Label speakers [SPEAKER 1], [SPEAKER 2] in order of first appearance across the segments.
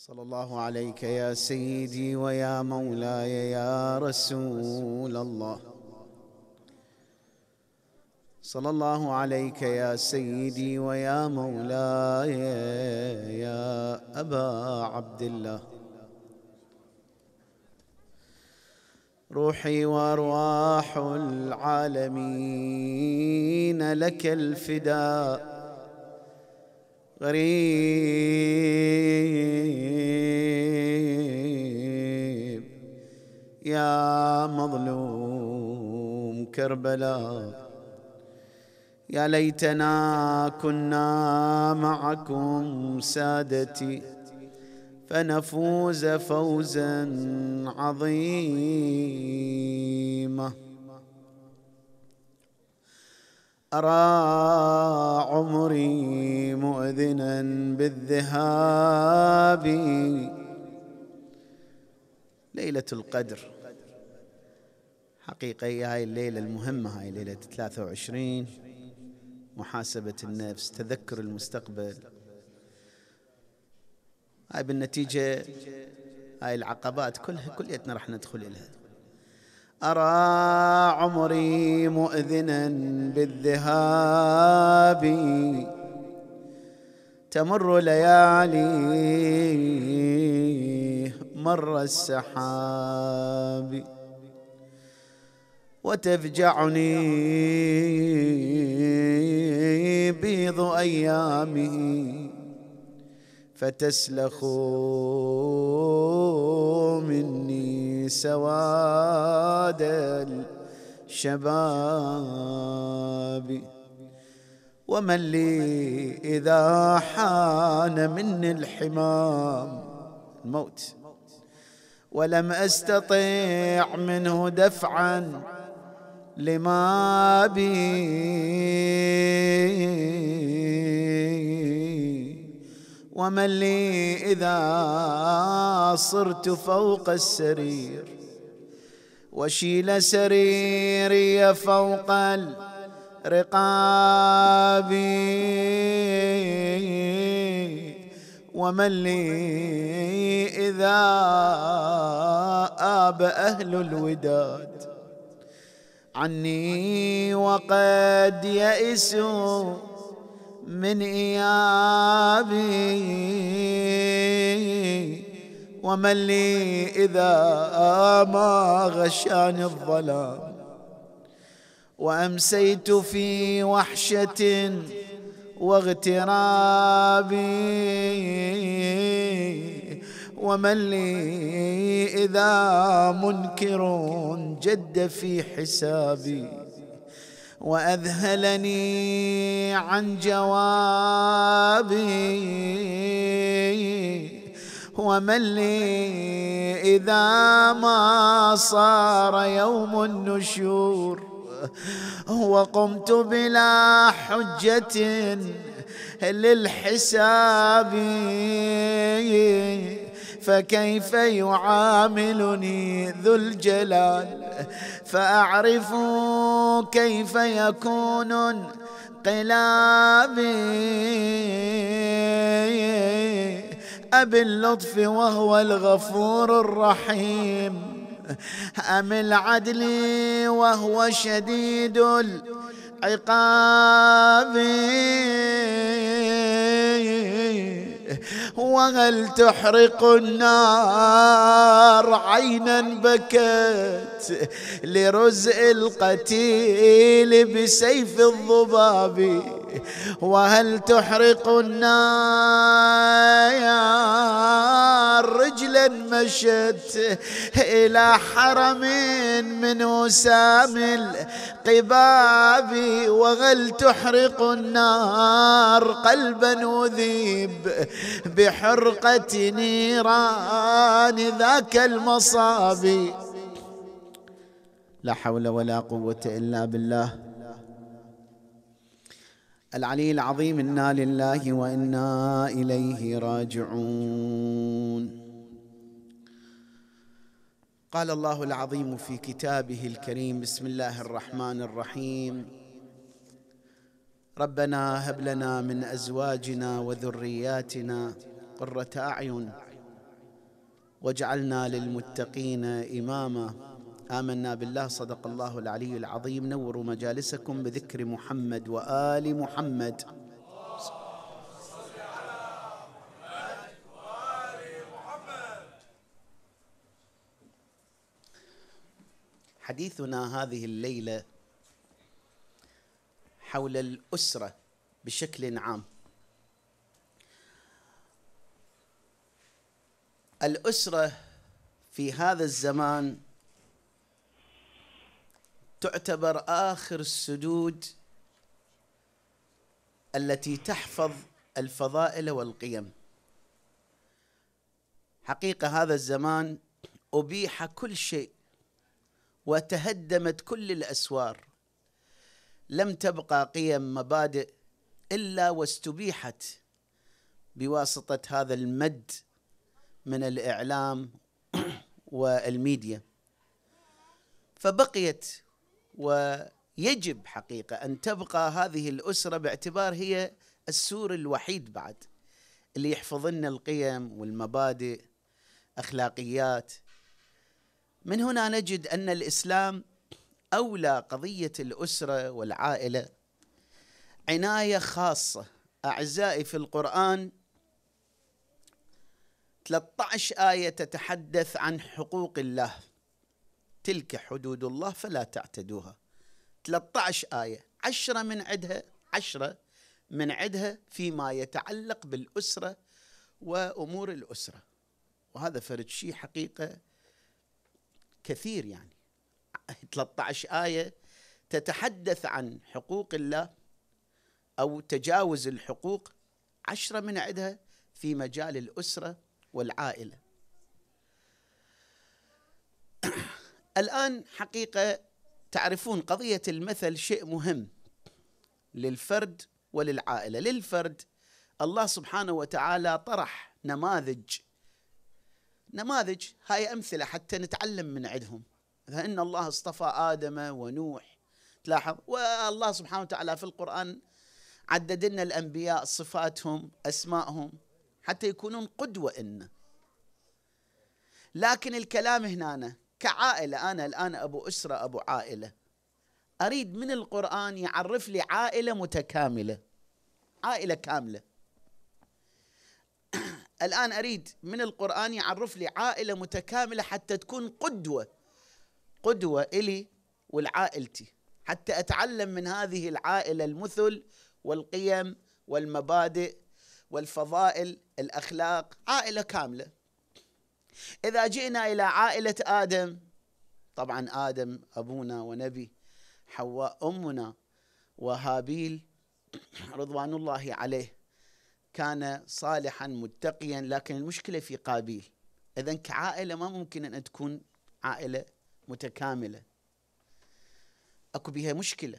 [SPEAKER 1] صلى الله عليك يا سيدي ويا مولاي يا رسول الله صلى الله عليك يا سيدي ويا مولاي يا ابا عبد الله روحي وارواح العالمين لك الفداء غريب يا مظلوم كربلاء يا ليتنا كنا معكم سادتي فنفوز فوزا عظيما أرى عمري مؤذنا بالذهاب ليلة القدر حقيقة هي هاي الليلة المهمة هاي ليلة 23 محاسبة النفس تذكر المستقبل هاي بالنتيجة هاي العقبات كلها كليتنا راح ندخل إليها أرى عمري مؤذنا بالذهاب تمر ليالي مر السحاب وتفجعني بيض أيامه فتسلخ مني سواد الشباب ومن لي إذا حان مني الحمام الموت ولم أستطيع منه دفعا لما بي ومن لي إذا صرت فوق السرير وشيل سريري فوق الرقاب ومن لي إذا آب أهل الوداد عني وقد يئسوا من إيابي ومن لي إذا ما غشاني الظلام وأمسيت في وحشة واغترابي ومن لي إذا منكر جد في حسابي واذهلني عن جوابي ومن لي اذا ما صار يوم النشور وقمت بلا حجه للحساب فكيف يعاملني ذو الجلال فأعرف كيف يكون انقلابي أبي اللطف وهو الغفور الرحيم أم العدل وهو شديد العقاب وهل تحرق النار عينا بكت لرزء القتيل بسيف الضباب وهل تحرق النار رجلا مشت إلى حرم من وسام القباب وهل تحرق النار قلبا أذيب بحرقة نيران ذاك المصاب لا حول ولا قوة إلا بالله العلي العظيم انا لله وانا اليه راجعون قال الله العظيم في كتابه الكريم بسم الله الرحمن الرحيم ربنا هب لنا من ازواجنا وذرياتنا قره اعين واجعلنا للمتقين اماما آمنا بالله صدق الله العلي العظيم نوروا مجالسكم بذكر محمد وآل محمد حديثنا هذه الليلة حول الأسرة بشكل عام الأسرة في هذا الزمان تعتبر اخر السدود التي تحفظ الفضائل والقيم حقيقه هذا الزمان ابيح كل شيء وتهدمت كل الاسوار لم تبقى قيم مبادئ الا واستبيحت بواسطه هذا المد من الاعلام والميديا فبقيت ويجب حقيقه ان تبقى هذه الاسره باعتبار هي السور الوحيد بعد اللي يحفظ لنا القيم والمبادئ اخلاقيات من هنا نجد ان الاسلام اولى قضيه الاسره والعائله عنايه خاصه اعزائي في القران 13 ايه تتحدث عن حقوق الله تلك حدود الله فلا تعتدوها 13 آية عشرة من عدها عشرة من عدها فيما يتعلق بالأسرة وأمور الأسرة وهذا فرد شيء حقيقة كثير يعني 13 آية تتحدث عن حقوق الله أو تجاوز الحقوق عشرة من عدها في مجال الأسرة والعائلة الآن حقيقة تعرفون قضية المثل شيء مهم للفرد وللعائلة للفرد الله سبحانه وتعالى طرح نماذج نماذج هاي أمثلة حتى نتعلم من عندهم فإن الله اصطفى آدم ونوح تلاحظ والله سبحانه وتعالى في القرآن عدد لنا الأنبياء صفاتهم أسمائهم حتى يكونون قدوة لنا لكن الكلام هنا كعائله انا الان ابو اسره ابو عائله اريد من القران يعرف لي عائله متكامله عائله كامله الان اريد من القران يعرف لي عائله متكامله حتى تكون قدوه قدوه الي ولعائلتي حتى اتعلم من هذه العائله المثل والقيم والمبادئ والفضائل الاخلاق عائله كامله إذا جئنا إلى عائلة آدم طبعا آدم أبونا ونبي حواء أمنا وهابيل رضوان الله عليه كان صالحا متقيا لكن المشكلة في قابيل إذا كعائلة ما ممكن أن تكون عائلة متكاملة أكو بها مشكلة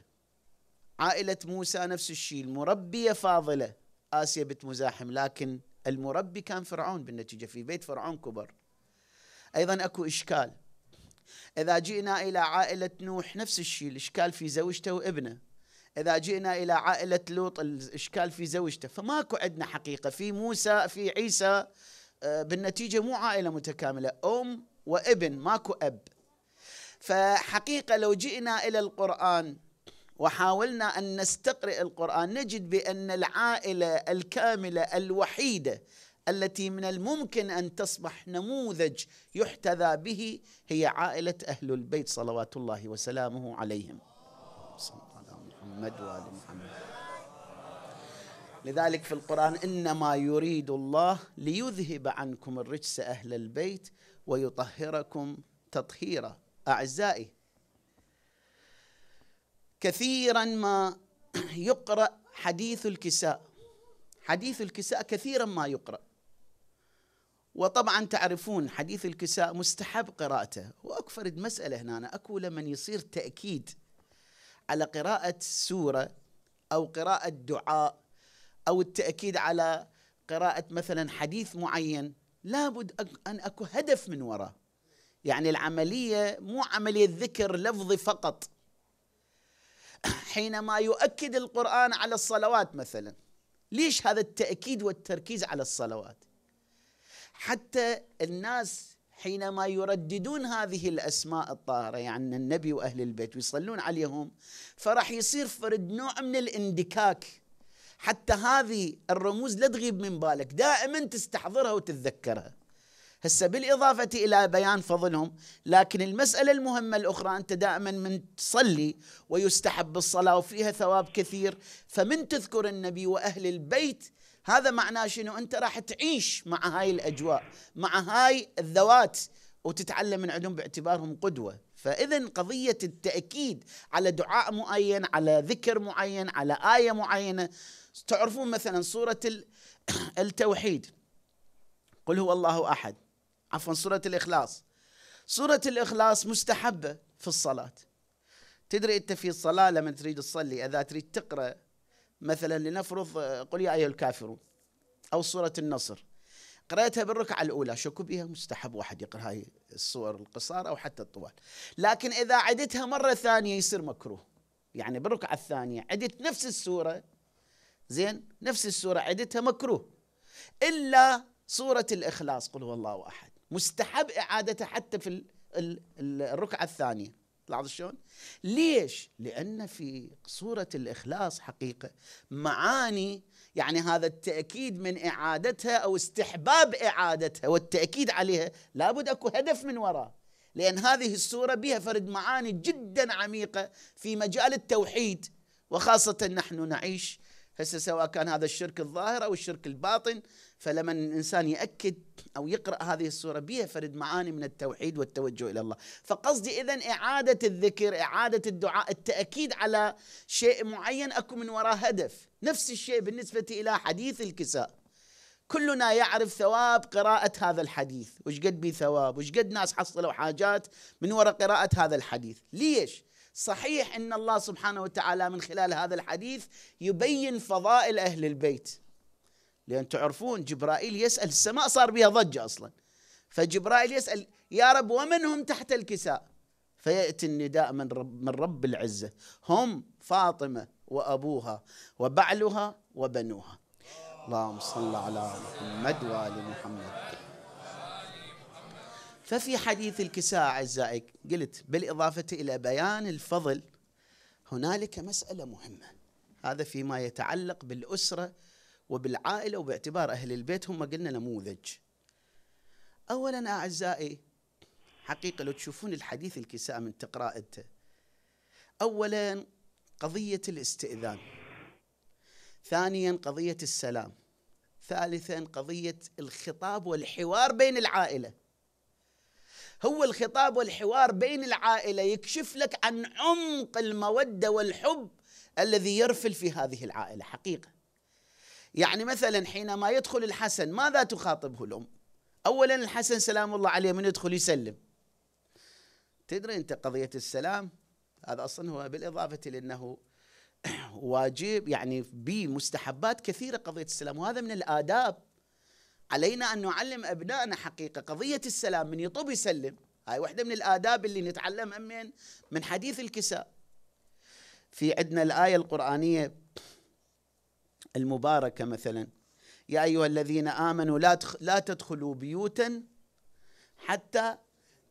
[SPEAKER 1] عائلة موسى نفس الشيء المربية فاضلة آسيا بنت مزاحم لكن المربي كان فرعون بالنتيجة في بيت فرعون كبر أيضا أكو إشكال إذا جئنا إلى عائلة نوح نفس الشيء الإشكال في زوجته وابنه إذا جئنا إلى عائلة لوط الإشكال في زوجته فماكو عندنا حقيقة في موسى في عيسى آه، بالنتيجة مو عائلة متكاملة أم وابن ماكو أب فحقيقة لو جئنا إلى القرآن وحاولنا أن نستقرئ القرآن نجد بأن العائلة الكاملة الوحيدة التي من الممكن ان تصبح نموذج يحتذى به هي عائله اهل البيت صلوات الله وسلامه عليهم. صلى الله على محمد وال محمد. لذلك في القران انما يريد الله ليذهب عنكم الرجس اهل البيت ويطهركم تطهيرا اعزائي. كثيرا ما يقرا حديث الكساء حديث الكساء كثيرا ما يقرأ وطبعا تعرفون حديث الكساء مستحب قراءته وأكفرد مسألة هنا أكو لمن يصير تأكيد على قراءة سورة أو قراءة دعاء أو التأكيد على قراءة مثلا حديث معين لابد أن أكو هدف من وراه يعني العملية مو عملية ذكر لفظي فقط حينما يؤكد القرآن على الصلوات مثلا ليش هذا التأكيد والتركيز على الصلوات حتى الناس حينما يرددون هذه الأسماء الطاهرة يعني النبي وأهل البيت ويصلون عليهم فراح يصير فرد نوع من الاندكاك حتى هذه الرموز لا تغيب من بالك دائما تستحضرها وتتذكرها هسه بالإضافة إلى بيان فضلهم لكن المسألة المهمة الأخرى أنت دائما من تصلي ويستحب الصلاة وفيها ثواب كثير فمن تذكر النبي وأهل البيت هذا معناه شنو انت راح تعيش مع هاي الاجواء مع هاي الذوات وتتعلم من عندهم باعتبارهم قدوه فاذا قضيه التاكيد على دعاء معين على ذكر معين على ايه معينه تعرفون مثلا سوره التوحيد قل هو الله احد عفوا سوره الاخلاص سوره الاخلاص مستحبه في الصلاه تدري انت في الصلاه لما تريد تصلي اذا تريد تقرا مثلا لنفرض آه، قل يا أيها الكافرون أو سورة النصر قرأتها بالركعة الأولى شكو بها مستحب واحد يقرأ هاي الصور القصار أو حتى الطوال لكن إذا عدتها مرة ثانية يصير مكروه يعني بالركعة الثانية عدت نفس السورة زين نفس السورة عدتها مكروه إلا سورة الإخلاص قل هو الله أحد مستحب إعادتها حتى في الركعة الثانية لاحظ شلون؟ ليش؟ لأن في صورة الإخلاص حقيقة معاني يعني هذا التأكيد من إعادتها أو استحباب إعادتها والتأكيد عليها لابد أكو هدف من وراه لأن هذه السورة بها فرد معاني جدا عميقة في مجال التوحيد وخاصة نحن نعيش هسه سواء كان هذا الشرك الظاهر أو الشرك الباطن فلما الإنسان يأكد أو يقرأ هذه السورة بها فرد معاني من التوحيد والتوجه إلى الله فقصدي اذا إعادة الذكر إعادة الدعاء التأكيد على شيء معين أكو من وراء هدف نفس الشيء بالنسبة إلى حديث الكساء كلنا يعرف ثواب قراءة هذا الحديث وش قد بي ثواب وش قد ناس حصلوا حاجات من وراء قراءة هذا الحديث ليش؟ صحيح أن الله سبحانه وتعالى من خلال هذا الحديث يبين فضائل أهل البيت لأن تعرفون جبرائيل يسأل السماء صار بها ضجة أصلا فجبرائيل يسأل يا رب ومن هم تحت الكساء فيأتي النداء من رب, من رب العزة هم فاطمة وأبوها وبعلها وبنوها اللهم صل على محمد وآل محمد ففي حديث الكساء أعزائي قلت بالإضافة إلى بيان الفضل هنالك مسألة مهمة هذا فيما يتعلق بالأسرة وبالعائلة وباعتبار أهل البيت هم قلنا نموذج أولا أعزائي حقيقة لو تشوفون الحديث الكساء من تقرائته. أولا قضية الاستئذان ثانيا قضية السلام ثالثا قضية الخطاب والحوار بين العائلة هو الخطاب والحوار بين العائلة يكشف لك عن عمق المودة والحب الذي يرفل في هذه العائلة حقيقة يعني مثلا حينما يدخل الحسن ماذا تخاطبه الأم أولا الحسن سلام الله عليه من يدخل يسلم تدري أنت قضية السلام هذا أصلا هو بالإضافة لأنه واجب يعني بمستحبات كثيرة قضية السلام وهذا من الآداب علينا أن نعلم أبنائنا حقيقة قضية السلام من يطب يسلم هاي واحدة من الآداب اللي نتعلمها من من حديث الكساء في عندنا الآية القرآنية المباركة مثلا يا أيها الذين آمنوا لا لا تدخلوا بيوتا حتى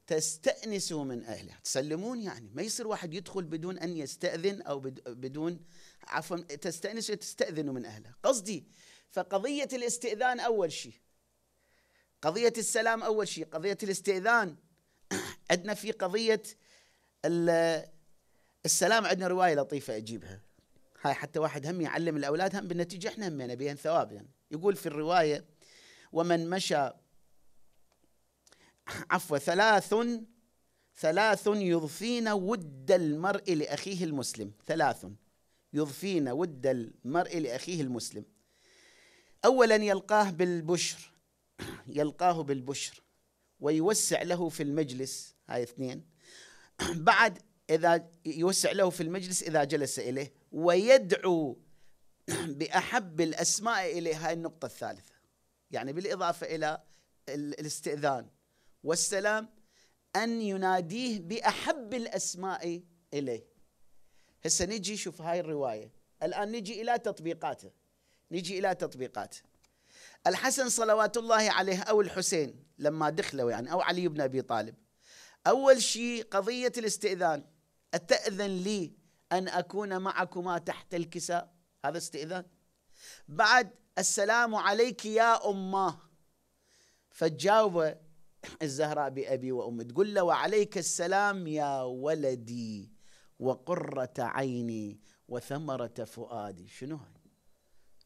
[SPEAKER 1] تستأنسوا من أهلها تسلمون يعني ما يصير واحد يدخل بدون أن يستأذن أو بدون عفوا تستأنسوا تستأذنوا من أهلها قصدي فقضية الاستئذان أول شيء قضية السلام أول شيء قضية الاستئذان عندنا في قضية السلام عندنا رواية لطيفة أجيبها هاي حتى واحد هم يعلم الاولاد هم بالنتيجه احنا يعني بين ثواب يعني يقول في الروايه ومن مشى عفوا ثلاث ثلاث يضفين ود المرء لاخيه المسلم ثلاث يضفين ود المرء لاخيه المسلم اولا يلقاه بالبشر يلقاه بالبشر ويوسع له في المجلس هاي اثنين بعد اذا يوسع له في المجلس اذا جلس اليه ويدعو باحب الاسماء اليه هاي النقطه الثالثه يعني بالاضافه الى الاستئذان والسلام ان يناديه باحب الاسماء اليه هسه نجي شوف هاي الروايه الان نجي الى تطبيقاته نجي الى تطبيقاته الحسن صلوات الله عليه او الحسين لما دخلوا يعني او علي بن ابي طالب اول شيء قضيه الاستئذان اتاذن لي أن أكون معكما تحت الكساء هذا استئذان بعد السلام عليك يا أمه فتجاوب الزهراء بأبي وأمي تقول له وعليك السلام يا ولدي وقرة عيني وثمرة فؤادي شنو هاي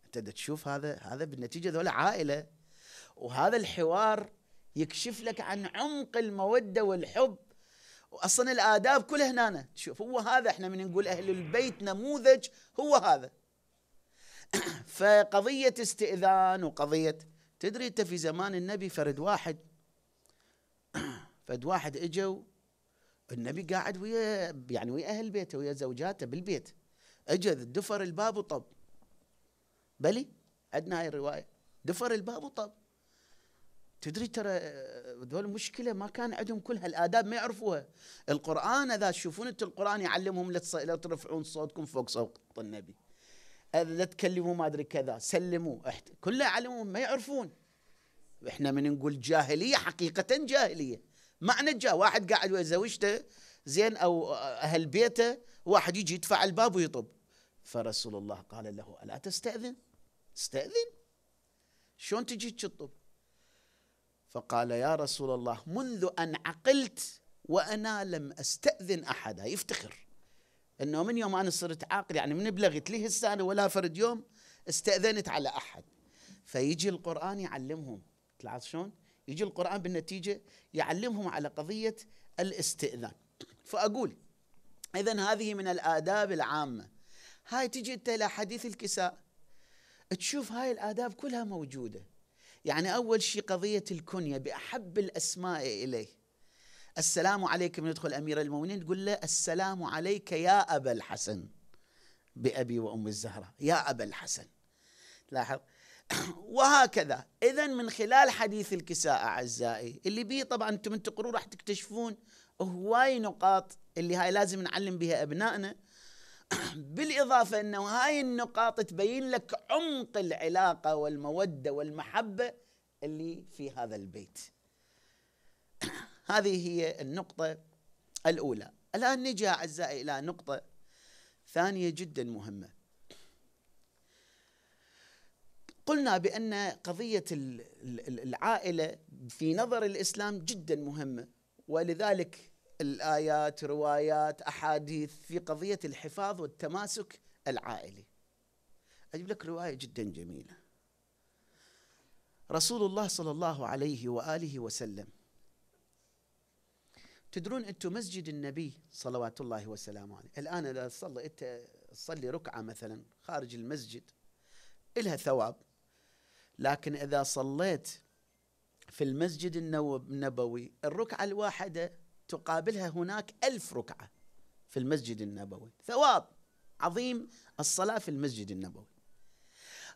[SPEAKER 1] انت تشوف هذا هذا بالنتيجة ذولا عائلة وهذا الحوار يكشف لك عن عمق المودة والحب اصلا الاداب كلها هنا شوف هو هذا احنا من نقول اهل البيت نموذج هو هذا فقضيه استئذان وقضيه تدري انت في زمان النبي فرد واحد فرد واحد اجوا النبي قاعد ويا يعني ويا اهل بيته ويا زوجاته بالبيت اجى دفر الباب وطب بلي عندنا هاي الروايه دفر الباب وطب تدري ترى دول آه، مشكله ما كان عندهم كل هالاداب ما يعرفوها القران اذا تشوفون انت القران يعلمهم لا ترفعون صوتكم فوق صوت النبي لا تكلموا ما ادري كذا سلموا احت... كله يعلمهم ما يعرفون احنا من نقول جاهليه حقيقه جاهليه معنى جاه واحد قاعد ويا زوجته زين او اهل بيته واحد يجي يدفع الباب ويطب فرسول الله قال له الا تستاذن استاذن شلون تجي تشطب فقال يا رسول الله منذ أن عقلت وأنا لم أستأذن أحدا يفتخر أنه من يوم أنا صرت عاقل يعني من بلغت لي السنة ولا فرد يوم استأذنت على أحد فيجي القرآن يعلمهم تلاحظ شلون يجي القرآن بالنتيجة يعلمهم على قضية الاستئذان فأقول إذا هذه من الآداب العامة هاي تجي أنت إلى حديث الكساء تشوف هاي الآداب كلها موجودة يعني أول شيء قضية الكنية بأحب الأسماء إليه السلام عليكم يدخل أمير المؤمنين تقول له السلام عليك يا أبا الحسن بأبي وأم الزهرة يا أبا الحسن لاحظ وهكذا إذا من خلال حديث الكساء أعزائي اللي به طبعا أنتم من تقروا راح تكتشفون هواي نقاط اللي هاي لازم نعلم بها أبنائنا بالإضافة أنه هاي النقاط تبين لك عمق العلاقة والمودة والمحبة اللي في هذا البيت هذه هي النقطة الأولى الآن نجي أعزائي إلى نقطة ثانية جدا مهمة قلنا بأن قضية العائلة في نظر الإسلام جدا مهمة ولذلك الايات روايات احاديث في قضيه الحفاظ والتماسك العائلي اجيب لك روايه جدا جميله رسول الله صلى الله عليه واله وسلم تدرون انتم مسجد النبي صلوات الله وسلامه عليه الان اذا تصلي انت تصلي ركعه مثلا خارج المسجد الها ثواب لكن اذا صليت في المسجد النبوي الركعه الواحده تقابلها هناك ألف ركعة في المسجد النبوي ثواب عظيم الصلاة في المسجد النبوي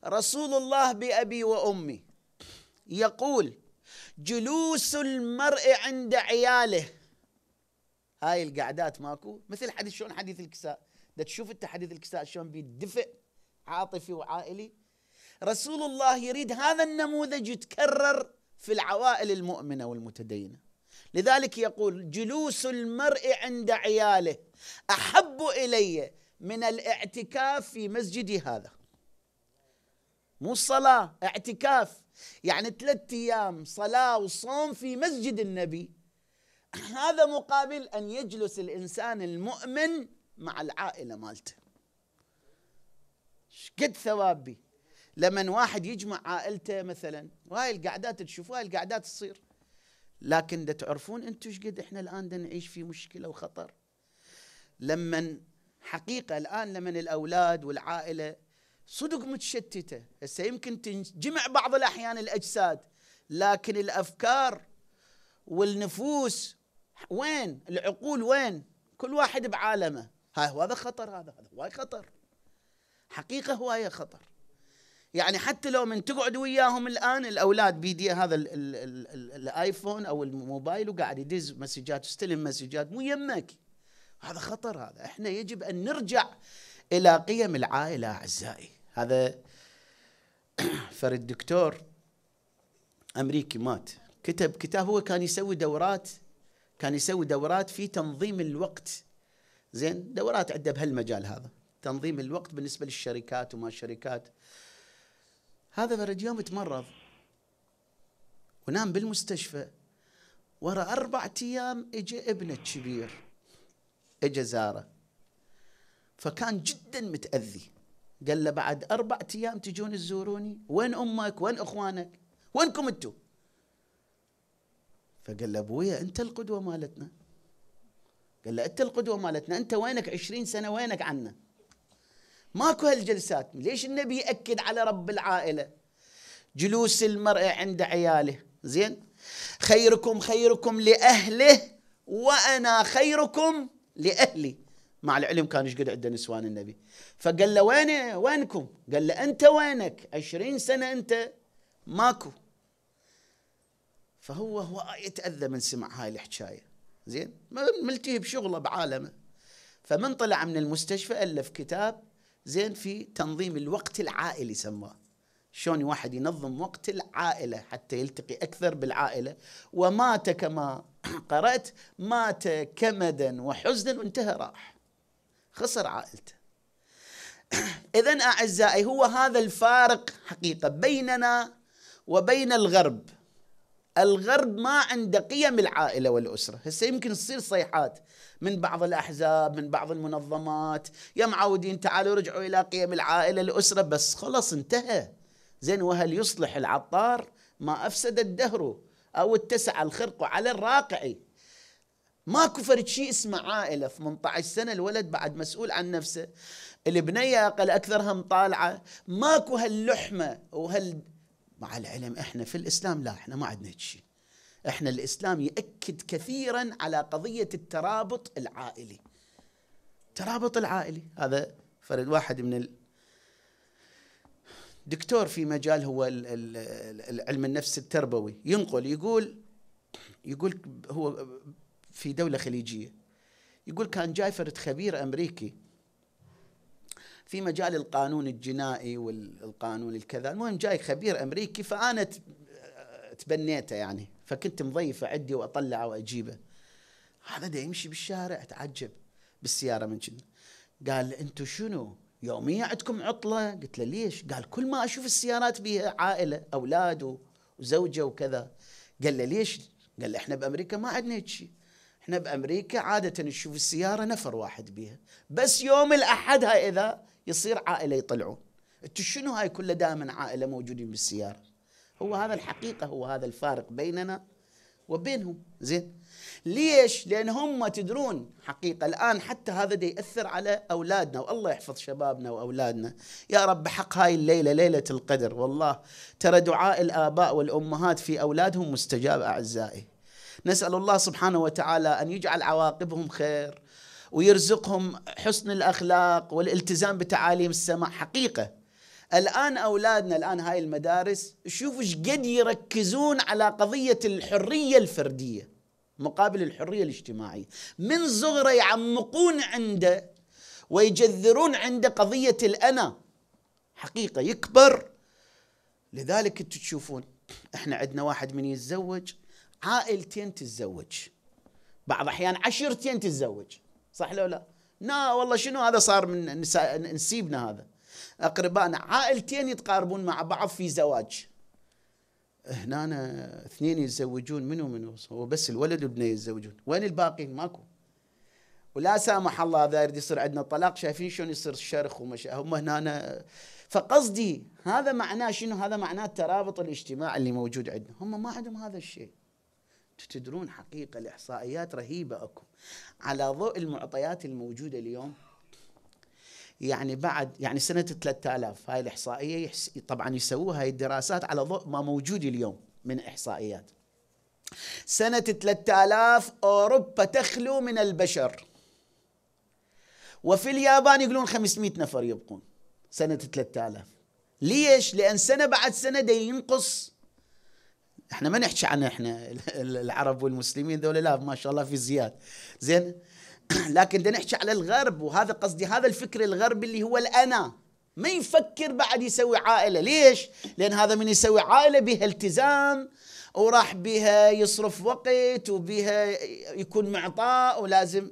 [SPEAKER 1] رسول الله بأبي وأمي يقول جلوس المرء عند عياله هاي القعدات ماكو مثل حديث شلون حديث الكساء ده تشوف انت حديث الكساء شلون بيدفئ عاطفي وعائلي رسول الله يريد هذا النموذج يتكرر في العوائل المؤمنه والمتدينه لذلك يقول جلوس المرء عند عياله احب الي من الاعتكاف في مسجدي هذا مو الصلاه اعتكاف يعني ثلاثة ايام صلاه وصوم في مسجد النبي هذا مقابل ان يجلس الانسان المؤمن مع العائله مالته شقد ثوابي لمن واحد يجمع عائلته مثلا وهاي القعدات تشوفوها القعدات تصير لكن دا تعرفون انتم قد احنا الان دا نعيش في مشكله وخطر لما حقيقه الان لما الاولاد والعائله صدق متشتته هسه يمكن تجمع بعض الاحيان الاجساد لكن الافكار والنفوس وين العقول وين كل واحد بعالمه هاي هذا خطر هذا هذا هواي خطر حقيقه هوايه خطر يعني حتى لو من تقعد وياهم الان الاولاد بيدي هذا الايفون او الموبايل وقاعد يدز مسجات يستلم مسجات مو يمك هذا خطر هذا احنا يجب ان نرجع الى قيم العائله اعزائي هذا فرد دكتور امريكي مات كتب كتاب هو كان يسوي دورات كان يسوي دورات في تنظيم الوقت زين دورات عنده بهالمجال هذا تنظيم الوقت بالنسبه للشركات وما الشركات هذا فرج يوم تمرض ونام بالمستشفى ورا أربعة أيام إجا ابنه الكبير إجا زاره فكان جدا متأذي قال له بعد أربعة أيام تجون تزوروني وين أمك وين أخوانك وينكم أنتم فقال له أبويا أنت القدوة مالتنا قال له أنت القدوة مالتنا أنت وينك عشرين سنة وينك عنا ماكو هالجلسات ليش النبي يأكد على رب العائلة جلوس المرأة عند عياله زين خيركم خيركم لأهله وأنا خيركم لأهلي مع العلم كان يشقد عنده نسوان النبي فقال له وين وينكم قال له أنت وينك عشرين سنة أنت ماكو فهو هو يتأذى من سمع هاي الحكاية زين ملتهي بشغله بعالمه فمن طلع من المستشفى ألف كتاب زين في تنظيم الوقت العائلي سماه شلون واحد ينظم وقت العائلة حتى يلتقي أكثر بالعائلة ومات كما قرأت مات كمدا وحزنا وانتهى راح خسر عائلته إذا أعزائي هو هذا الفارق حقيقة بيننا وبين الغرب الغرب ما عنده قيم العائلة والأسرة هسه يمكن تصير صيحات من بعض الأحزاب من بعض المنظمات يا معودين تعالوا رجعوا إلى قيم العائلة الأسرة بس خلص انتهى زين وهل يصلح العطار ما أفسد الدهر أو اتسع الخرق على الراقع ماكو فرد شيء اسمه عائلة 18 سنة الولد بعد مسؤول عن نفسه البنية أقل أكثرها مطالعة ماكو هاللحمة وهال مع العلم احنا في الاسلام لا احنا ما عندنا شيء احنا الاسلام ياكد كثيرا على قضيه الترابط العائلي الترابط العائلي هذا فرد واحد من الدكتور دكتور في مجال هو علم النفس التربوي ينقل يقول يقول هو في دوله خليجيه يقول كان جاي فرد خبير امريكي في مجال القانون الجنائي والقانون الكذا المهم جاي خبير امريكي فانا تبنيته يعني فكنت مضيفه عدي واطلعه واجيبه هذا ده يمشي بالشارع تعجب بالسياره من شنو قال انتم شنو يوميا عندكم عطله قلت له ليش قال كل ما اشوف السيارات بها عائله اولاد وزوجه وكذا قال له ليش قال له احنا بامريكا ما عندنا هيك احنا بامريكا عاده نشوف السياره نفر واحد بها بس يوم الاحد هاي اذا يصير عائله يطلعون انتم شنو هاي كلها دائما عائله موجودين بالسياره هو هذا الحقيقه هو هذا الفارق بيننا وبينهم زين ليش لان هم تدرون حقيقه الان حتى هذا دي ياثر على اولادنا والله يحفظ شبابنا واولادنا يا رب حق هاي الليله ليله القدر والله ترى دعاء الاباء والامهات في اولادهم مستجاب اعزائي نسال الله سبحانه وتعالى ان يجعل عواقبهم خير ويرزقهم حسن الاخلاق والالتزام بتعاليم السماء حقيقه الان اولادنا الان هاي المدارس شوفوا ايش قد يركزون على قضيه الحريه الفرديه مقابل الحريه الاجتماعيه من صغره يعمقون عنده ويجذرون عنده قضيه الانا حقيقه يكبر لذلك انتم تشوفون احنا عندنا واحد من يتزوج عائلتين تتزوج بعض احيان عشيرتين تتزوج صح لو لا؟ لا والله شنو هذا صار من نسا... نسيبنا هذا اقربائنا عائلتين يتقاربون مع بعض في زواج هنا اثنين يتزوجون منو منو هو بس الولد والبنيه يتزوجون وين الباقي ماكو ولا سامح الله اذا يريد يصير عندنا طلاق شايفين شلون يصير الشرخ ومش هم هنا فقصدي هذا معناه شنو هذا معناه الترابط الاجتماعي اللي موجود عندنا هم ما عندهم هذا الشيء تدرون حقيقة الإحصائيات رهيبة أكو على ضوء المعطيات الموجودة اليوم يعني بعد يعني سنة 3000 هاي الإحصائية طبعا يسووها هاي الدراسات على ضوء ما موجود اليوم من إحصائيات سنة 3000 أوروبا تخلو من البشر وفي اليابان يقولون 500 نفر يبقون سنة 3000 ليش؟ لأن سنة بعد سنة ينقص احنا ما نحكي عن احنا العرب والمسلمين ذولا لا ما شاء الله في زياد زين لكن بدنا نحكي على الغرب وهذا قصدي هذا الفكر الغربي اللي هو الانا ما يفكر بعد يسوي عائله ليش لان هذا من يسوي عائله بها التزام وراح بها يصرف وقت وبها يكون معطاء ولازم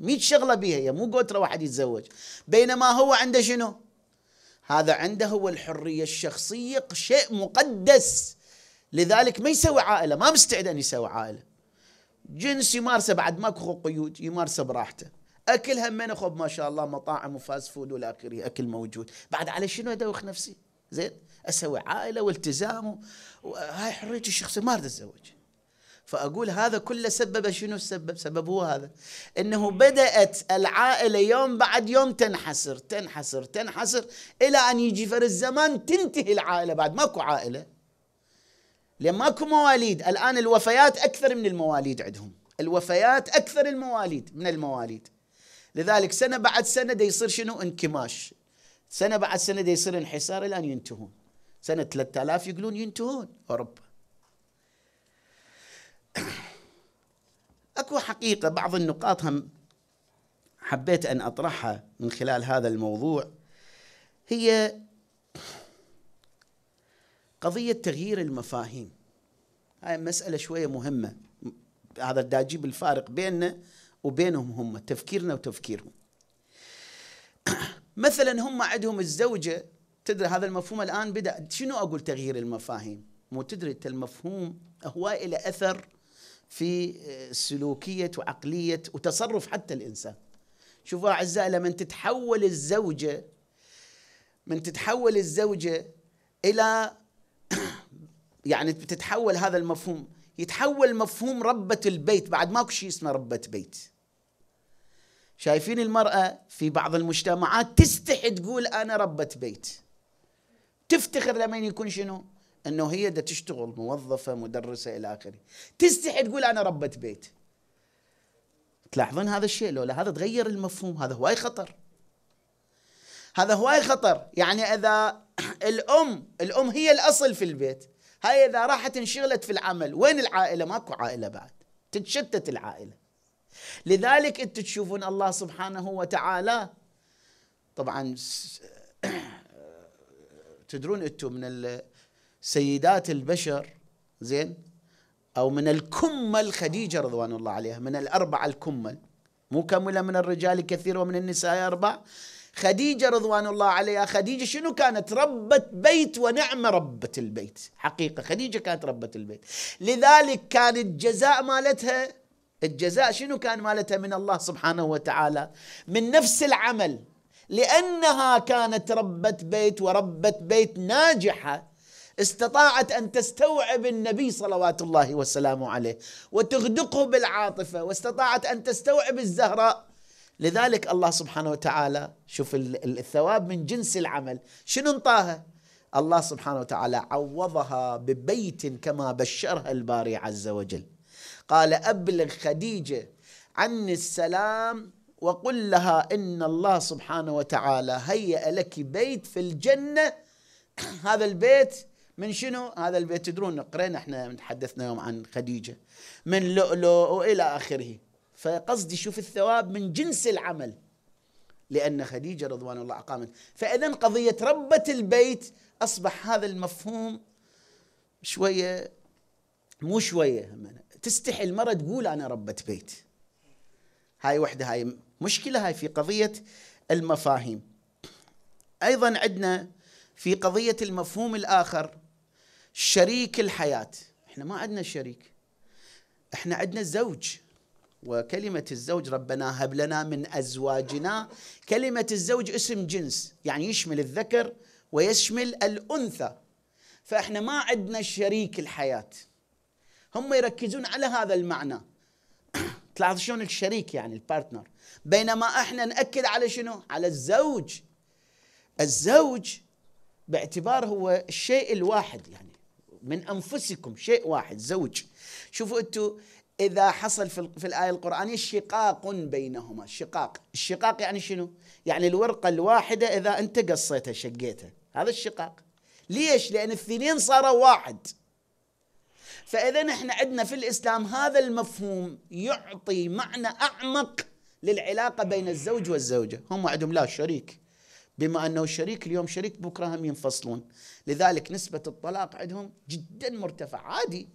[SPEAKER 1] 100 شغله بها هي يعني مو قوتره واحد يتزوج بينما هو عنده شنو هذا عنده هو الحريه الشخصيه شيء مقدس لذلك ما يسوي عائله ما مستعد ان يسوي عائله جنس يمارسه بعد ماكو قيود يمارسه براحته اكل همين اخو ما شاء الله مطاعم وفاست فود والى اخره اكل موجود بعد على شنو ادوخ نفسي زين اسوي عائله والتزام وهاي حريتي الشخصيه ما اريد اتزوج فاقول هذا كله سبب شنو السبب؟ سبب هو هذا انه بدات العائله يوم بعد يوم تنحسر تنحسر تنحسر الى ان يجي فر الزمان تنتهي العائله بعد ماكو عائله لان ماكو مواليد الان الوفيات اكثر من المواليد عندهم الوفيات اكثر المواليد من المواليد لذلك سنه بعد سنه دي يصير شنو انكماش سنه بعد سنه دي يصير انحسار الان ينتهون سنه 3000 يقولون ينتهون اوروبا اكو حقيقه بعض النقاط هم حبيت ان اطرحها من خلال هذا الموضوع هي قضية تغيير المفاهيم هاي مسألة شوية مهمة هذا دا أجيب الفارق بيننا وبينهم هم تفكيرنا وتفكيرهم مثلا هم عندهم الزوجة تدري هذا المفهوم الآن بدأ شنو أقول تغيير المفاهيم مو تدري المفهوم هو إلى أثر في آه، سلوكية وعقلية وتصرف حتى الإنسان شوفوا أعزائي لما تتحول الزوجة من تتحول الزوجة إلى يعني بتتحول هذا المفهوم يتحول مفهوم ربة البيت بعد ماكو شيء اسمه ربة بيت شايفين المرأة في بعض المجتمعات تستحي تقول أنا ربة بيت تفتخر لما يكون شنو أنه هي دا تشتغل موظفة مدرسة إلى آخره تستحي تقول أنا ربة بيت تلاحظون هذا الشيء لولا هذا تغير المفهوم هذا هواي خطر هذا هواي خطر يعني إذا الأم الأم هي الأصل في البيت هاي اذا راحت انشغلت في العمل وين العائله ماكو عائله بعد تتشتت العائله لذلك انتم تشوفون الله سبحانه وتعالى طبعا تدرون انتم من سيدات البشر زين او من الكمل خديجه رضوان الله عليها من الاربعه الكمل مو كمله من الرجال كثير ومن النساء اربع خديجة رضوان الله عليها خديجة شنو كانت ربة بيت ونعمة ربة البيت حقيقة خديجة كانت ربة البيت لذلك كان الجزاء مالتها الجزاء شنو كان مالتها من الله سبحانه وتعالى من نفس العمل لأنها كانت ربة بيت وربة بيت ناجحة استطاعت ان تستوعب النبي صلوات الله وسلامه عليه وتغدقه بالعاطفه واستطاعت ان تستوعب الزهراء لذلك الله سبحانه وتعالى شوف الثواب من جنس العمل شنو انطاها الله سبحانه وتعالى عوضها ببيت كما بشرها الباري عز وجل قال أبلغ خديجة عني السلام وقل لها إن الله سبحانه وتعالى هيأ لك بيت في الجنة هذا البيت من شنو هذا البيت تدرون قرينا احنا تحدثنا يوم عن خديجة من لؤلؤ وإلى آخره فقصدي شوف الثواب من جنس العمل لأن خديجة رضوان الله أقامت فإذا قضية ربة البيت أصبح هذا المفهوم شوية مو شوية تستحي المرأة تقول أنا ربة بيت هاي وحدة هاي مشكلة هاي في قضية المفاهيم أيضا عندنا في قضية المفهوم الآخر شريك الحياة احنا ما عندنا شريك احنا عندنا زوج وكلمة الزوج ربنا هب لنا من أزواجنا كلمة الزوج اسم جنس يعني يشمل الذكر ويشمل الأنثى فإحنا ما عندنا شريك الحياة هم يركزون على هذا المعنى تلاحظ شلون الشريك يعني البارتنر بينما احنا ناكد على شنو؟ على الزوج الزوج باعتبار هو الشيء الواحد يعني من انفسكم شيء واحد زوج شوفوا انتم إذا حصل في, في الآية القرآنية شقاق بينهما شقاق الشقاق يعني شنو؟ يعني الورقة الواحدة إذا أنت قصيتها شقيتها هذا الشقاق ليش؟ لأن الثنين صاروا واحد فإذا احنا عندنا في الإسلام هذا المفهوم يعطي معنى أعمق للعلاقة بين الزوج والزوجة هم عندهم لا شريك بما أنه شريك اليوم شريك بكرة هم ينفصلون لذلك نسبة الطلاق عندهم جدا مرتفعة عادي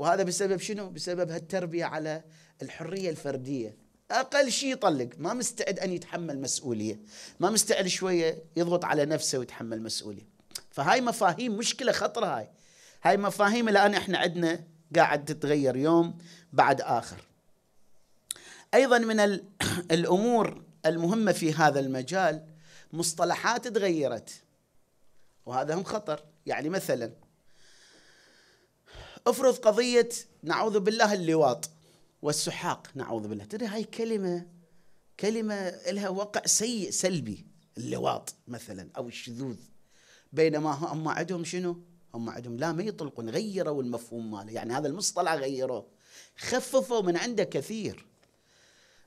[SPEAKER 1] وهذا بسبب شنو؟ بسبب هالتربيه على الحريه الفرديه اقل شيء يطلق ما مستعد ان يتحمل مسؤوليه ما مستعد شويه يضغط على نفسه ويتحمل مسؤوليه فهاي مفاهيم مشكله خطره هاي هاي مفاهيم الان احنا عندنا قاعد تتغير يوم بعد اخر ايضا من الامور المهمه في هذا المجال مصطلحات تغيرت وهذا هم خطر يعني مثلا افرض قضيه نعوذ بالله اللواط والسحاق نعوذ بالله تدري هاي كلمه كلمه لها وقع سيء سلبي اللواط مثلا او الشذوذ بينما هم عندهم شنو؟ هم عندهم لا ما يطلقون غيروا المفهوم ماله يعني هذا المصطلح غيروه خففوا من عنده كثير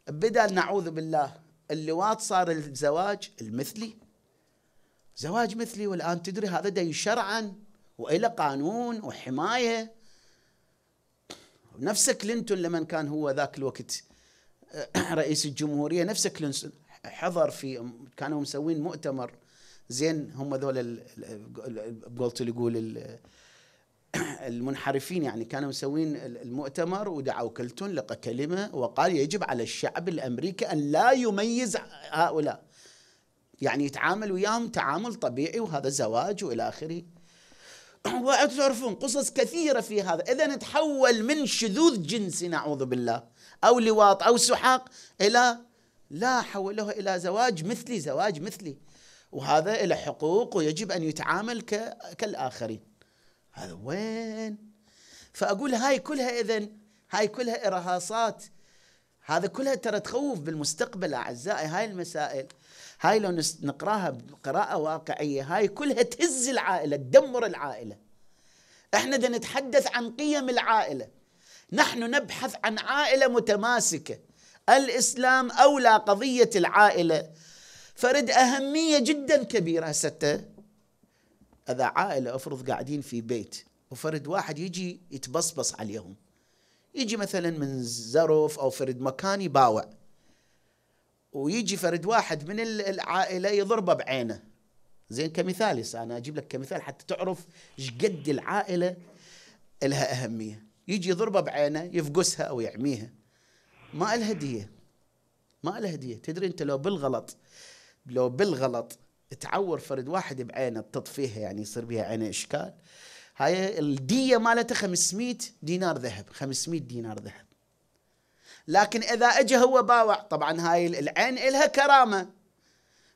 [SPEAKER 1] بدل نعوذ بالله اللواط صار الزواج المثلي زواج مثلي والان تدري هذا دا شرعا والى قانون وحمايه نفس كلينتون لمن كان هو ذاك الوقت آه، رئيس الجمهوريه نفس كلينتون حضر في كانوا مسوين مؤتمر زين هم ذول قلت يقول المنحرفين يعني كانوا مسوين المؤتمر ودعوا كلتون لقى كلمه وقال يجب على الشعب الامريكي ان لا يميز هؤلاء يعني يتعامل وياهم تعامل طبيعي وهذا زواج والى اخره وتعرفون قصص كثيرة في هذا إذا نتحول من شذوذ جنسي نعوذ بالله أو لواط أو سحاق إلى لا حوله إلى زواج مثلي زواج مثلي وهذا الى حقوق ويجب أن يتعامل كالآخرين هذا وين فأقول هاي كلها إذا هاي كلها إرهاصات هذا كلها ترى تخوف بالمستقبل أعزائي هاي المسائل هاي لو نقراها بقراءة واقعية هاي كلها تهز العائلة تدمر العائلة احنا دا نتحدث عن قيم العائلة نحن نبحث عن عائلة متماسكة الإسلام أولى قضية العائلة فرد أهمية جدا كبيرة ستة إذا عائلة أفرض قاعدين في بيت وفرد واحد يجي يتبصبص عليهم يجي مثلا من زروف أو فرد مكان يباوع ويجي فرد واحد من العائله يضربه بعينه زين كمثال انا اجيب لك كمثال حتى تعرف ايش قد العائله لها اهميه يجي يضربه بعينه يفقسها او يعميها ما لها هديه ما لها هديه تدري انت لو بالغلط لو بالغلط تعور فرد واحد بعينه تطفيها يعني يصير بها عينه اشكال هاي الديه مالته 500 دينار ذهب 500 دينار ذهب لكن اذا اجى هو باوع طبعا هاي العين الها كرامه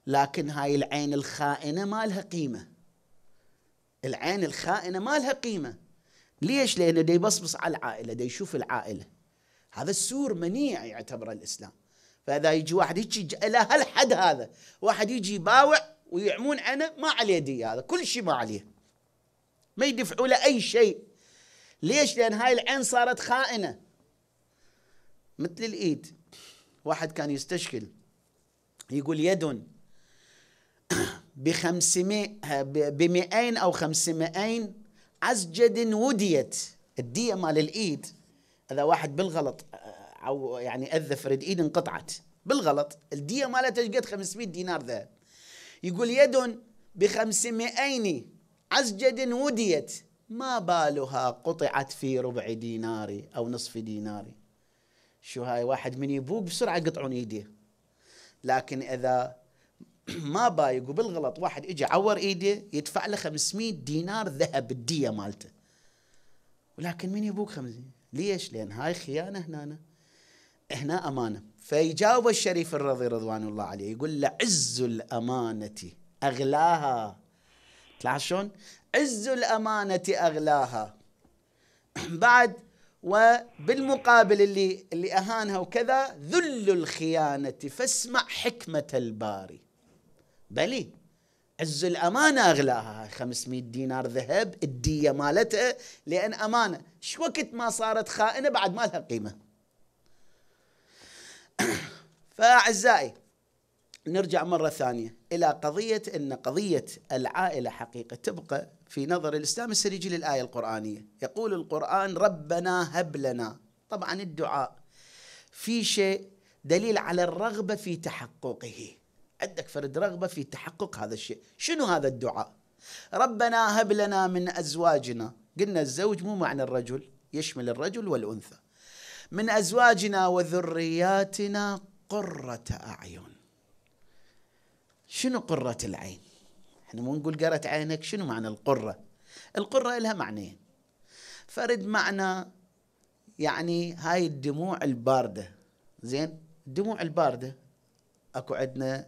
[SPEAKER 1] لكن هاي العين الخائنه ما لها قيمه العين الخائنه ما لها قيمه ليش لانه دي بصبص على العائله دي يشوف العائله هذا السور منيع يعتبره الاسلام فاذا يجي واحد يجي الى هالحد هذا واحد يجي باوع ويعمون عنه ما عليه دي هذا كل شيء ما عليه ما يدفعوا له اي شيء ليش لان هاي العين صارت خائنه مثل الايد واحد كان يستشكل يقول يد بخمسمائة بمئين أو خمسمائين عسجد وديت الدية مال الإيد إذا واحد بالغلط أو يعني أذى فرد إيد انقطعت بالغلط الدية مالته قد 500 دينار ذهب يقول يد ب 500 عسجد وديت ما بالها قطعت في ربع ديناري أو نصف ديناري شو هاي واحد من يبوق بسرعه قطعون ايديه لكن اذا ما بايق وبالغلط واحد اجى عور ايده يدفع له 500 دينار ذهب الديه مالته ولكن من يبوق 500 ليش لان هاي خيانه هنا هنا امانه فيجاوب الشريف الرضي رضوان الله عليه يقول له عز الامانه اغلاها تلاحظ شلون عز الامانه اغلاها بعد وبالمقابل اللي اللي اهانها وكذا ذل الخيانه فاسمع حكمه الباري بلي عز الامانه اغلاها 500 دينار ذهب الديه مالتها لان امانه شو وقت ما صارت خائنه بعد ما لها قيمه فاعزائي نرجع مره ثانيه الى قضيه ان قضيه العائله حقيقه تبقى في نظر الإسلام السريجي يجي للآية القرآنية يقول القرآن ربنا هب لنا طبعا الدعاء في شيء دليل على الرغبة في تحققه عندك فرد رغبة في تحقق هذا الشيء شنو هذا الدعاء ربنا هب لنا من أزواجنا قلنا الزوج مو معنى الرجل يشمل الرجل والأنثى من أزواجنا وذرياتنا قرة أعين شنو قرة العين احنا مو نقول قرت عينك شنو معنى القرة القرة لها معنيين فرد معنى يعني هاي الدموع الباردة زين الدموع الباردة اكو عندنا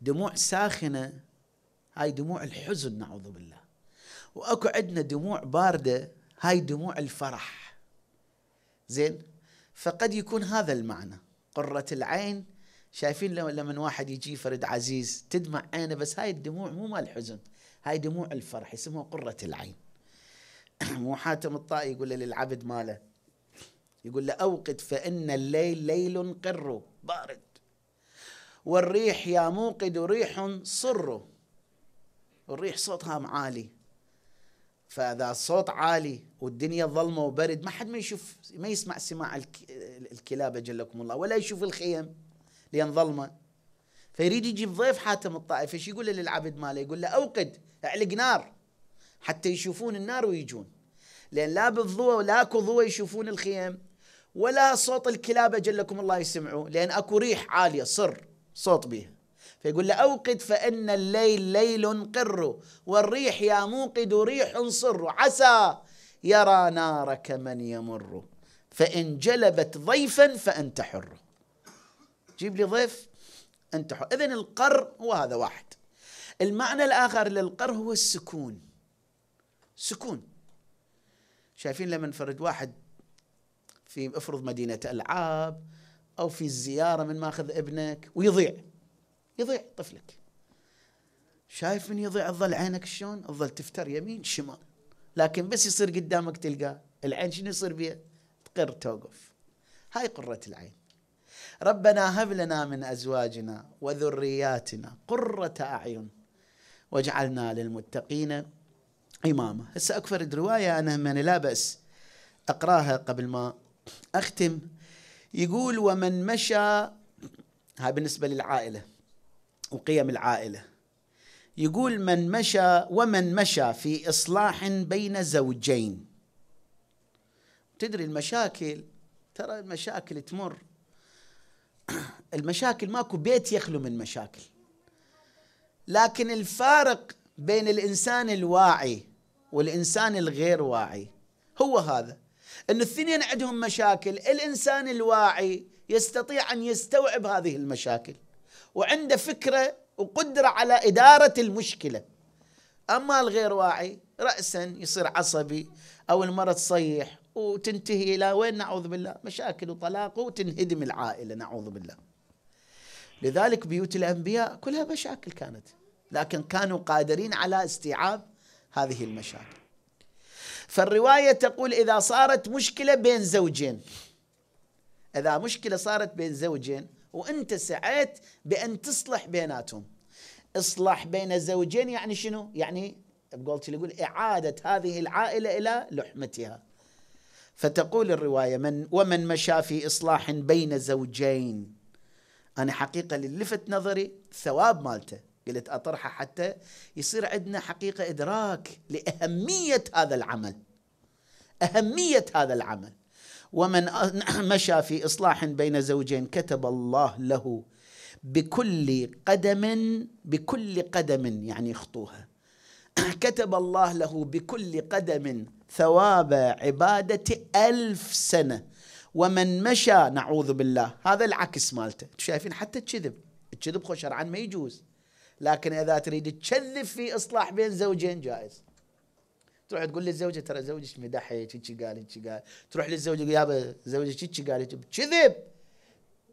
[SPEAKER 1] دموع ساخنة هاي دموع الحزن نعوذ بالله واكو عندنا دموع باردة هاي دموع الفرح زين فقد يكون هذا المعنى قرة العين شايفين لما واحد يجي فرد عزيز تدمع عينه بس هاي الدموع مو مال حزن هاي دموع الفرح اسمها قرة العين مو حاتم الطائي يقول للعبد ماله يقول له أوقد فإن الليل ليل قر بارد والريح يا موقد ريح صر الريح صوتها معالي فاذا الصوت عالي والدنيا ظلمه وبرد ما حد ما يشوف ما يسمع سماع الكلاب اجلكم الله ولا يشوف الخيم لين ظلمه فيريد يجيب ضيف حاتم الطائف ايش يقول للعبد ماله يقول له اوقد اعلق نار حتى يشوفون النار ويجون لان لا بالضوء ولا اكو ضوء يشوفون الخيم ولا صوت الكلاب جلكم الله يسمعوه لان اكو ريح عاليه صر صوت بيها فيقول له اوقد فان الليل ليل قر والريح يا موقد ريح صر عسى يرى نارك من يمر فان جلبت ضيفا فانت حر جيب لي ضيف انت حر اذن القر هو هذا واحد المعنى الاخر للقر هو السكون سكون شايفين لما نفرد واحد في افرض مدينه العاب او في الزياره من ماخذ ابنك ويضيع يضيع طفلك شايف من يضيع تظل عينك شلون؟ تظل تفتر يمين شمال لكن بس يصير قدامك تلقاه العين شنو يصير بها؟ تقر توقف هاي قرة العين ربنا هب لنا من ازواجنا وذرياتنا قرة اعين واجعلنا للمتقين اماما هسه اكفرد روايه انا من لا باس اقراها قبل ما اختم يقول ومن مشى هاي بالنسبه للعائله وقيم العائله يقول من مشى ومن مشى في اصلاح بين زوجين تدري المشاكل ترى المشاكل تمر المشاكل ماكو بيت يخلو من مشاكل لكن الفارق بين الانسان الواعي والانسان الغير واعي هو هذا ان الاثنين عندهم مشاكل الانسان الواعي يستطيع ان يستوعب هذه المشاكل وعنده فكره وقدره على اداره المشكله اما الغير واعي راسا يصير عصبي او المرض صيح وتنتهي الى وين نعوذ بالله مشاكل وطلاق وتنهدم العائله نعوذ بالله لذلك بيوت الانبياء كلها مشاكل كانت لكن كانوا قادرين على استيعاب هذه المشاكل فالروايه تقول اذا صارت مشكله بين زوجين اذا مشكله صارت بين زوجين وانت سعيت بان تصلح بيناتهم اصلح بين زوجين يعني شنو؟ يعني بقولتي يقول اعاده هذه العائله الى لحمتها فتقول الروايه من ومن مشى في اصلاح بين زوجين انا حقيقه اللي لفت نظري الثواب مالته قلت اطرحه حتى يصير عندنا حقيقه ادراك لاهميه هذا العمل اهميه هذا العمل ومن مشى في اصلاح بين زوجين كتب الله له بكل قدم بكل قدم يعني يخطوها كتب الله له بكل قدم ثواب عبادة ألف سنة ومن مشى نعوذ بالله هذا العكس مالته شايفين حتى الكذب الكذب خو شرعا ما يجوز لكن إذا تريد تكذب في إصلاح بين زوجين جائز تروح تقول للزوجة ترى زوجك مدحك هيك قال هيك قال تروح للزوجة يابا زوجك هيك قال كذب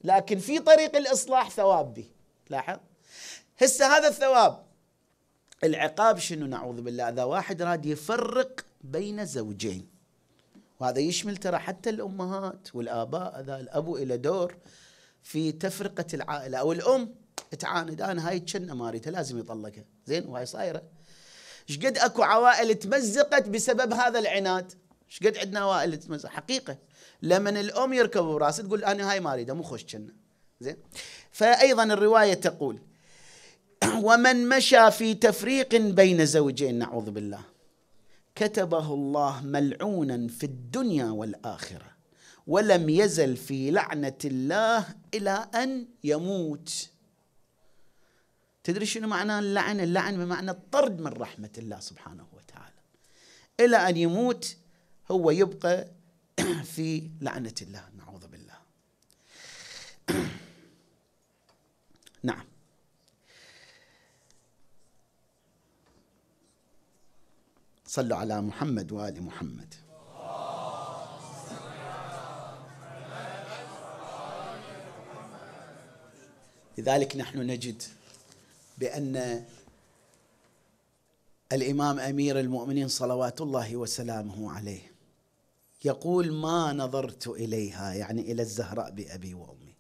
[SPEAKER 1] لكن في طريق الإصلاح ثواب به لاحظ هسه هذا الثواب العقاب شنو نعوذ بالله اذا واحد راد يفرق بين زوجين وهذا يشمل ترى حتى الامهات والاباء اذا الابو له دور في تفرقه العائله او الام تعاند انا هاي كنا ما لازم يطلقها زين وهاي صايره شقد اكو عوائل تمزقت بسبب هذا العناد شقد عندنا عوائل تمزق حقيقه لما الام يركب براسه تقول انا هاي ما اريدها مو خوش كنا زين فايضا الروايه تقول ومن مشى في تفريق بين زوجين نعوذ بالله كتبه الله ملعونا في الدنيا والاخره ولم يزل في لعنه الله الى ان يموت تدري شنو معنى اللعن اللعن بمعنى الطرد من رحمه الله سبحانه وتعالى الى ان يموت هو يبقى في لعنه الله نعوذ بالله نعم صلوا على محمد وآل محمد لذلك نحن نجد بأن الإمام أمير المؤمنين صلوات الله وسلامه عليه يقول ما نظرت إليها يعني إلى الزهراء بأبي وأمي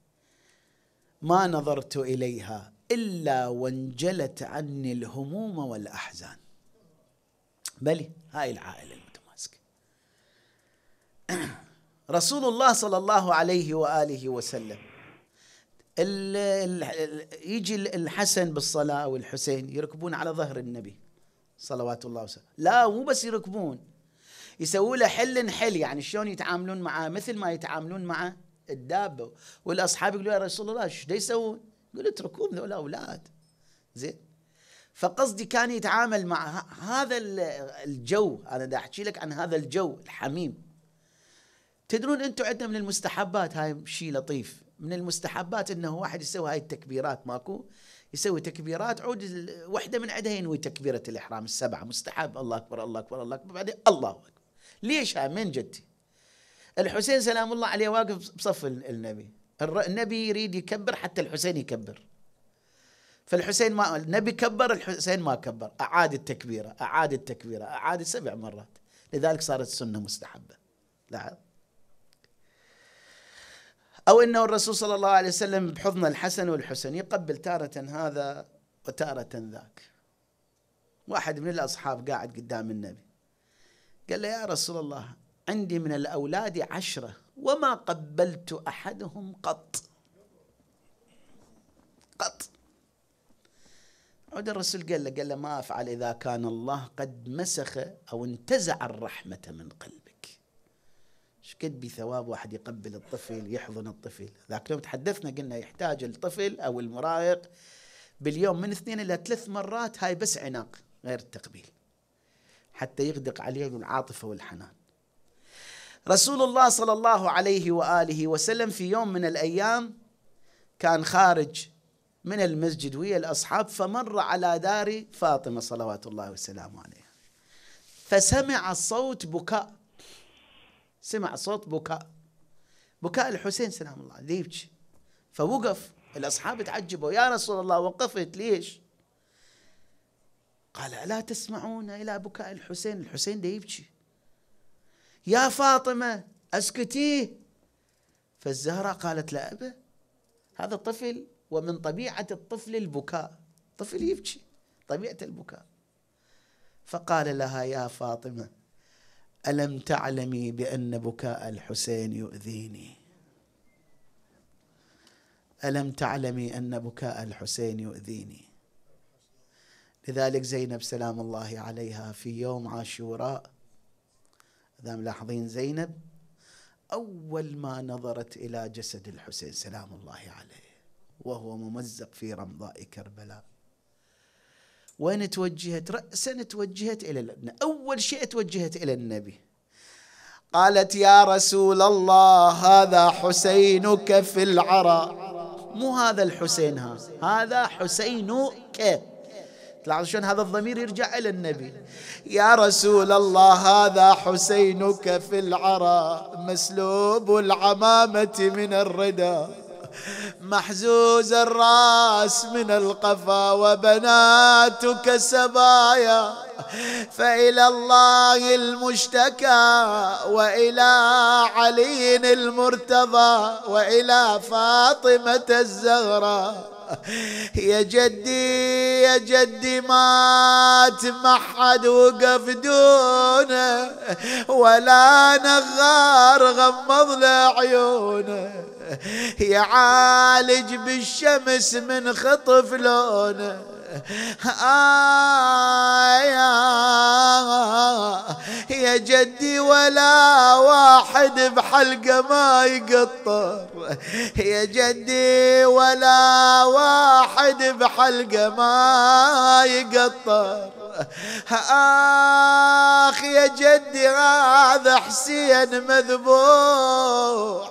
[SPEAKER 1] ما نظرت إليها إلا وانجلت عني الهموم والأحزان بلي هاي العائلة المتماسكة رسول الله صلى الله عليه وآله وسلم الـ الـ يجي الحسن بالصلاة والحسين يركبون على ظهر النبي صلوات الله وسلم لا مو بس يركبون يسووا له حل حل يعني شلون يتعاملون معه مثل ما يتعاملون مع الدابه والاصحاب يقولوا يا رسول الله ايش يسوون؟ يقول اتركوهم ذولا اولاد زين فقصدي كان يتعامل مع هذا الجو انا دا احكي لك عن هذا الجو الحميم تدرون انتم عندنا من المستحبات هاي شيء لطيف من المستحبات انه واحد يسوي هاي التكبيرات ماكو يسوي تكبيرات عود وحده من عندها ينوي تكبيره الاحرام السبعه مستحب الله اكبر الله اكبر الله اكبر بعدين الله اكبر ليش هاي من جدتي الحسين سلام الله عليه واقف بصف النبي النبي يريد يكبر حتى الحسين يكبر فالحسين ما النبي كبر الحسين ما كبر أعاد التكبيرة أعاد التكبيرة أعاد سبع مرات لذلك صارت السنة مستحبة لاحظ نعم. أو أنه الرسول صلى الله عليه وسلم بحضن الحسن والحسن يقبل تارة هذا وتارة ذاك واحد من الأصحاب قاعد قدام النبي قال له يا رسول الله عندي من الأولاد عشرة وما قبلت أحدهم قط قط عود الرسول قال له قال له ما أفعل إذا كان الله قد مسخ أو انتزع الرحمة من قلبك قد بثواب واحد يقبل الطفل يحضن الطفل ذاك اليوم تحدثنا قلنا يحتاج الطفل أو المراهق باليوم من اثنين إلى ثلاث مرات هاي بس عناق غير التقبيل حتى يغدق عليه العاطفة والحنان رسول الله صلى الله عليه وآله وسلم في يوم من الأيام كان خارج من المسجد ويا الأصحاب فمر على دار فاطمة صلوات الله وسلامه عليها فسمع صوت بكاء سمع صوت بكاء بكاء الحسين سلام الله يبكي فوقف الأصحاب تعجبوا يا رسول الله وقفت ليش قال ألا تسمعون إلى بكاء الحسين الحسين ده يبكي يا فاطمة أسكتيه فالزهرة قالت لا أبا هذا الطفل ومن طبيعة الطفل البكاء طفل يبكي طبيعة البكاء فقال لها يا فاطمة ألم تعلمي بأن بكاء الحسين يؤذيني ألم تعلمي أن بكاء الحسين يؤذيني لذلك زينب سلام الله عليها في يوم عاشوراء إذا ملاحظين زينب أول ما نظرت إلى جسد الحسين سلام الله عليه وهو ممزق في رمضاء كربلاء وين توجهت رأسا توجهت إلى الأبناء أول شيء توجهت إلى النبي قالت يا رسول الله هذا حسينك في العراء مو هذا الحسين ها هذا حسينك تلاحظوا شلون هذا الضمير يرجع إلى النبي يا رسول الله هذا حسينك في العراء مسلوب العمامة من الردى محزوز الراس من القفا وبناتك سبايا فإلى الله المشتكى وإلى علي المرتضى وإلى فاطمة الزهراء يا جدي يا جدي مات ما حد وقف دونه ولا نغار غمض له عيونه يعالج بالشمس من خطف لونه آه، يا جدي ولا واحد بحلقة ما يقطر يا جدي ولا واحد بحلقة ما يقطر آخ يا جدي هذا حسين مذبوح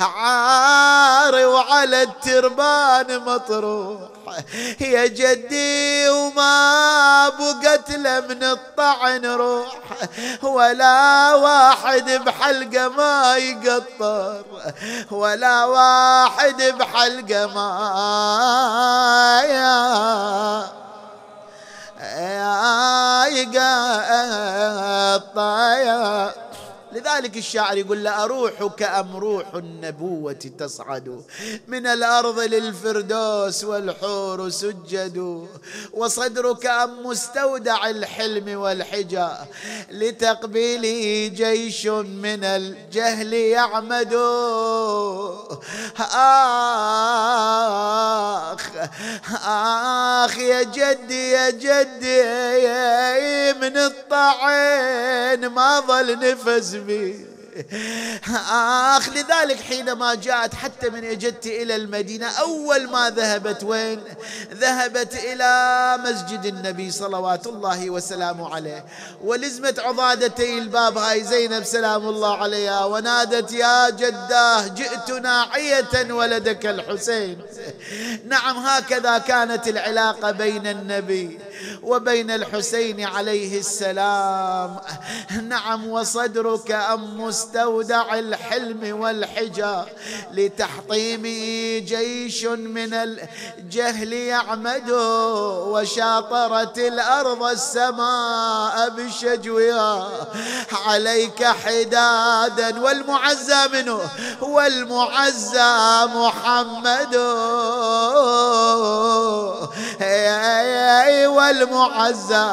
[SPEAKER 1] عاري وعلى التربان مطروح يا هي جدي وما بقت له من الطعن روح ولا واحد بحلقه ما يقطر ولا واحد بحلقه ما يا يا يقطر لذلك الشاعر يقول له أروحك أم روح النبوة تصعد من الأرض للفردوس والحور سجد وصدرك أم مستودع الحلم والحجى لتقبيله جيش من الجهل يعمد آخ آخ يا جدي يا جدي من الطعن ما ظل نفس قلبي آخ لذلك حينما جاءت حتى من أجدت إلى المدينة أول ما ذهبت وين ذهبت إلى مسجد النبي صلوات الله وسلامه عليه ولزمت عضادتي الباب هاي زينب سلام الله عليها ونادت يا جداه جئت ناعية ولدك الحسين نعم هكذا كانت العلاقة بين النبي وبين الحسين عليه السلام نعم وصدرك أم مستودع الحلم والحجة لتحطيمه جيش من الجهل يعمد وشاطرت الأرض السماء بشجوها عليك حدادا والمعزى منه والمعزى محمد يا يا المعزى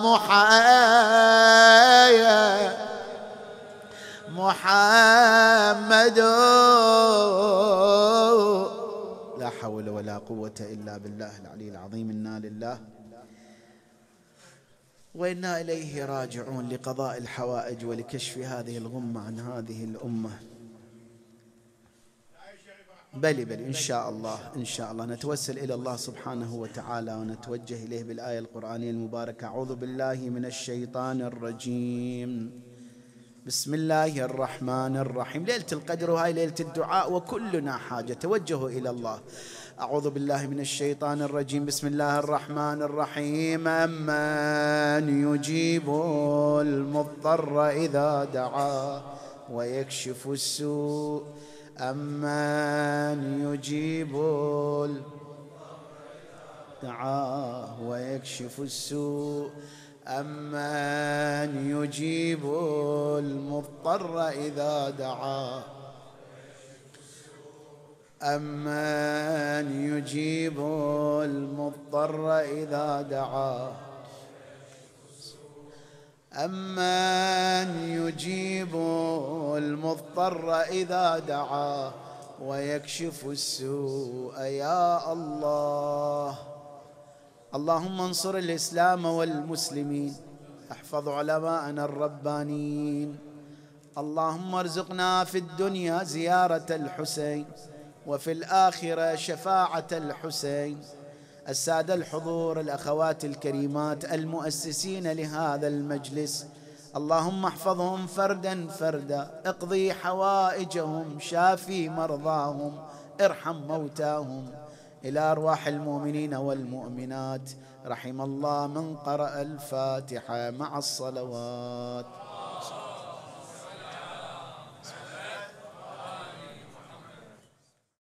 [SPEAKER 1] محايا محمد لا حول ولا قوة إلا بالله العلي العظيم إنا لله وإنا إليه راجعون لقضاء الحوائج ولكشف هذه الغمة عن هذه الأمة بل بل إن شاء الله إن شاء الله نتوسل إلى الله سبحانه وتعالى ونتوجه إليه بالآية القرآنية المباركة أعوذ بالله من الشيطان الرجيم بسم الله الرحمن الرحيم ليلة القدر وهي ليلة الدعاء وكلنا حاجة توجهوا إلى الله أعوذ بالله من الشيطان الرجيم بسم الله الرحمن الرحيم أمن يجيب المضطر إذا دعاه ويكشف السوء أمن يجيب دعاه ويكشف السوء أمن يجيب المضطر إذا دعاه أمن يجيب المضطر إذا دعاه امن يجيب المضطر اذا دعاه ويكشف السوء يا الله اللهم انصر الاسلام والمسلمين احفظ علماءنا الربانيين اللهم ارزقنا في الدنيا زياره الحسين وفي الاخره شفاعه الحسين الساده الحضور الاخوات الكريمات المؤسسين لهذا المجلس اللهم احفظهم فردا فردا اقضي حوائجهم شافي مرضاهم ارحم موتاهم الى ارواح المؤمنين والمؤمنات رحم الله من قرأ الفاتحة مع الصلوات